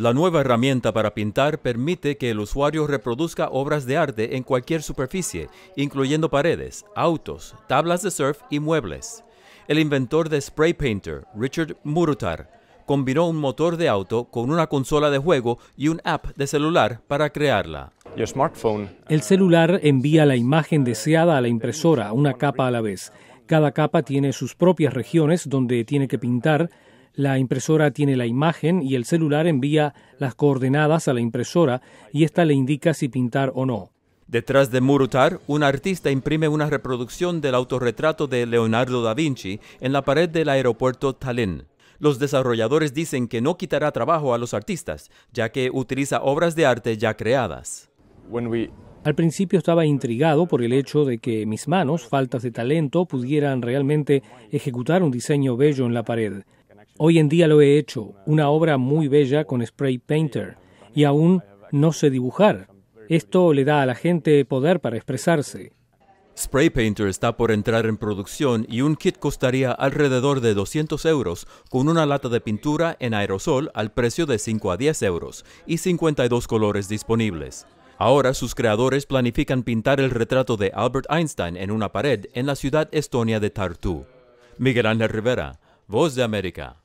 La nueva herramienta para pintar permite que el usuario reproduzca obras de arte en cualquier superficie, incluyendo paredes, autos, tablas de surf y muebles. El inventor de Spray Painter, Richard Murutar, combinó un motor de auto con una consola de juego y un app de celular para crearla. El celular envía la imagen deseada a la impresora, una capa a la vez. Cada capa tiene sus propias regiones donde tiene que pintar la impresora tiene la imagen y el celular envía las coordenadas a la impresora y esta le indica si pintar o no. Detrás de Murutar, un artista imprime una reproducción del autorretrato de Leonardo da Vinci en la pared del aeropuerto Tallinn. Los desarrolladores dicen que no quitará trabajo a los artistas, ya que utiliza obras de arte ya creadas. Al principio estaba intrigado por el hecho de que mis manos, faltas de talento, pudieran realmente ejecutar un diseño bello en la pared. Hoy en día lo he hecho, una obra muy bella con spray painter, y aún no sé dibujar. Esto le da a la gente poder para expresarse. Spray Painter está por entrar en producción y un kit costaría alrededor de 200 euros, con una lata de pintura en aerosol al precio de 5 a 10 euros y 52 colores disponibles. Ahora sus creadores planifican pintar el retrato de Albert Einstein en una pared en la ciudad estonia de Tartu. Miguel Ángel Rivera, Voz de América.